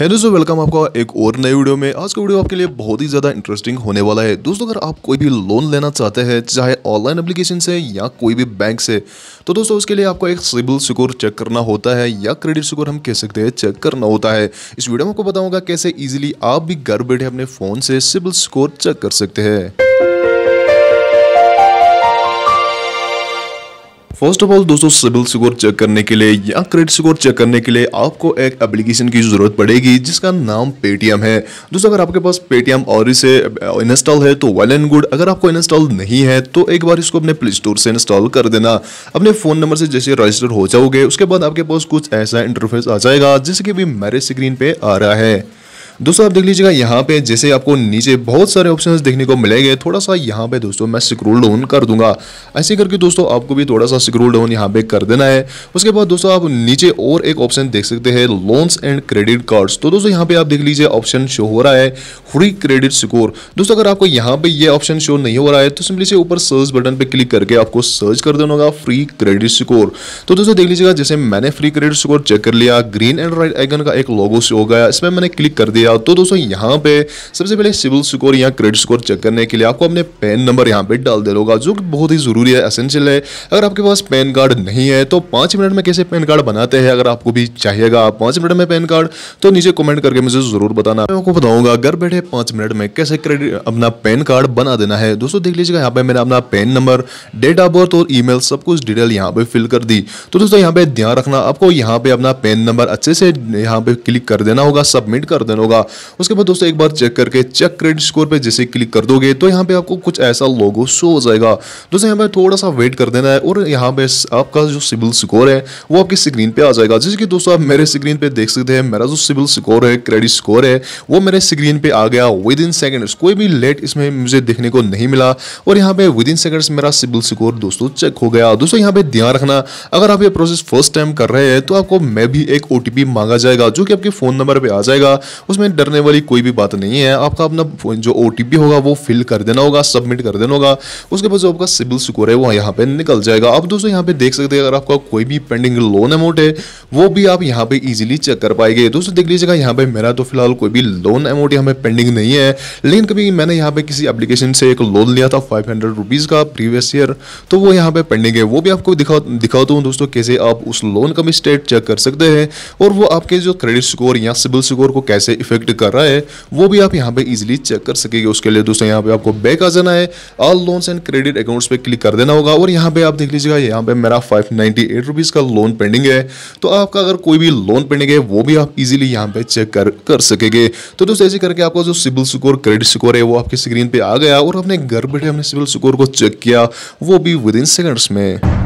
है दोस्तों वेलकम आपका एक और नए वीडियो में आज का वीडियो आपके लिए बहुत ही ज़्यादा इंटरेस्टिंग होने वाला है दोस्तों अगर आप कोई भी लोन लेना चाहते हैं चाहे ऑनलाइन एप्लीकेशन से या कोई भी बैंक से तो दोस्तों उसके लिए आपको एक सिबिल स्कोर चेक करना होता है या क्रेडिट स्कोर हम कह सकते हैं चेक करना होता है इस वीडियो में आपको बताऊँगा कैसे ईजिली आप भी घर बैठे अपने फ़ोन से सिबिल स्कोर चेक कर सकते हैं फर्स्ट ऑफ ऑल दोस्तों सिबिल स्कोर चेक करने के लिए या क्रेडिट स्कोर चेक करने के लिए आपको एक एप्लीकेशन की ज़रूरत पड़ेगी जिसका नाम पेटीएम है दोस्तों अगर आपके पास पेटीएम और इसे इंस्टॉल है तो वेल एंड गुड अगर आपको इंस्टॉल नहीं है तो एक बार इसको अपने प्ले स्टोर से इंस्टॉल कर देना अपने फ़ोन नंबर से जैसे रजिस्टर हो जाओगे उसके बाद आपके पास कुछ ऐसा इंटरफेस आ जाएगा कि भी मेरे स्क्रीन पर आ रहा है दोस्तों आप देख लीजिएगा यहाँ पे जैसे आपको नीचे बहुत सारे ऑप्शंस देखने को मिलेंगे थोड़ा सा यहाँ पे दोस्तों मैं स्क्रोल डाउन कर दूंगा ऐसे करके दोस्तों आपको भी थोड़ा सा स्क्रोल डाउन यहाँ पे कर देना है उसके बाद दोस्तों आप नीचे और एक ऑप्शन देख सकते हैं लोन्स एंड क्रेडिट कार्ड्स तो दोस्तों यहाँ पे आप देख लीजिए ऑप्शन शो हो रहा है फ्री क्रेडिट स्कोर दोस्तों अगर आपको यहाँ पे ये ऑप्शन शो नहीं हो रहा है तो सिंपली से ऊपर सर्च बटन पे क्लिक करके आपको सर्च कर देना होगा फ्री क्रेडिट स्कोर तो दोस्तों देख लीजिएगा जैसे मैंने फ्री क्रेडिट स्कोर चेक कर लिया ग्रीन एंड राइट आइकन का एक लोगो शो हो गया इसमें मैंने क्लिक कर दिया ले तो दोस्तों यहाँ पे सबसे पहले सिविल स्कोर या क्रेडिट स्कोर चेक करने के लिए आपको अपने पैन नंबर यहाँ पे डाल देना होगा जो बहुत ही ज़रूरी है असेंशियल है अगर आपके पास पैन कार्ड नहीं है तो पाँच मिनट में कैसे पैन कार्ड बनाते हैं अगर आपको भी चाहिएगा पाँच मिनट में पैन कार्ड तो नीचे कॉमेंट करके मुझे ज़रूर बताना मैं आपको बताऊँगा घर बैठे पाँच मिनट में कैसे क्रेडिट अपना पैन कार्ड बना देना है दोस्तों देख लीजिएगा यहाँ पे मैंने अपना PAN number date of birth और ईमेल सब कुछ डिटेल यहाँ पे फिल कर दी तो दोस्तों यहाँ पे ध्यान रखना आपको यहाँ पे अपना पैन नंबर अच्छे से यहाँ पे क्लिक कर देना होगा सबमिट कर देना होगा होगा उसके बाद दोस्तों एक बार चेक करके चेक क्रेडिट स्कोर पर जैसे क्लिक कर दोगे तो यहाँ पे आपको कुछ ऐसा लोगो शो हो जाएगा दोस्तों यहाँ पे थोड़ा सा वेट कर देना है और यहाँ पे आपका जो सिविल स्कोर है वो आपकी स्क्रीन पे आ जाएगा जैसे कि दोस्तों आप मेरे स्क्रीन पे देख सकते हैं मेरा जो सिविल स्कोर है क्रेडिट स्कोर है वो मेरे स्क्रीन पे आ गया विद इन सेकेंड्स कोई भी लेट इसमें मुझे देखने को नहीं मिला और यहाँ पे विद इन सेकेंड्स मेरा सिविल स्कोर दोस्तों चेक हो गया दोस्तों यहाँ पे ध्यान रखना अगर आप ये प्रोसेस फर्स्ट टाइम कर रहे हैं तो आपको मैं भी एक ओ मांगा जाएगा जो कि आपके फ़ोन नंबर पर आ जाएगा उसमें इसमें डरने वाली कोई भी बात नहीं है आपका अपना जो ओ होगा वो फिल कर देना होगा सबमिट कर देना होगा उसके बाद जो आपका सिविल स्कोर है वो यहाँ पे निकल जाएगा आप दोस्तों यहाँ पे देख सकते हैं अगर आपका कोई भी पेंडिंग लोन अमाउंट है वो भी आप यहाँ पे इजीली चेक कर पाएंगे दोस्तों देख लीजिएगा यहाँ पे मेरा तो फिलहाल कोई भी लोन अमाउंट यहाँ पे पेंडिंग नहीं है लेकिन कभी मैंने यहाँ पे किसी एप्लीकेशन से एक लोन लिया था फाइव हंड्रेड का प्रीवियस ईयर तो वो यहाँ पे पेंडिंग है वो भी आपको दिखा दिखाता हूँ दोस्तों कैसे आप उस लोन का भी स्टेट चेक कर सकते हैं और वो आपके जो क्रेडिट स्कोर या सिविल स्कोर को कैसे इफेक्ट इफेक्ट कर रहा है वो भी आप यहाँ पे इजीली चेक कर सकेंगे उसके लिए दोस्तों यहाँ पे आपको बैक आ जाना है all loans and credit accounts पे क्लिक कर देना होगा और यहाँ पे आप देख लीजिएगा यहाँ पे मेरा फाइव नाइन्टी एट रुपीज़ का लोन पेंडिंग है तो आपका अगर कोई भी लोन पेंडिंग है वो भी आप इजिली यहाँ पे चेक कर कर सकेंगे तो दोस्तों ऐसे करके आपका जो सिविल स्कोर क्रेडिट स्कोर है वो आपकी स्क्रीन पर आ गया और अपने घर बैठे अपने सिविल स्कोर को चेक किया वो भी विद इन सेकेंड्स में